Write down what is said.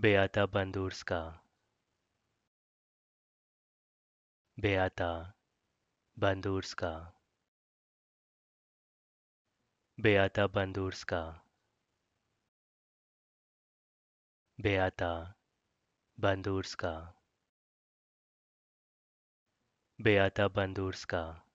Beata Bandurska Beata Bandurska Beata Bandurska Beata Bandurska Beata Bandurska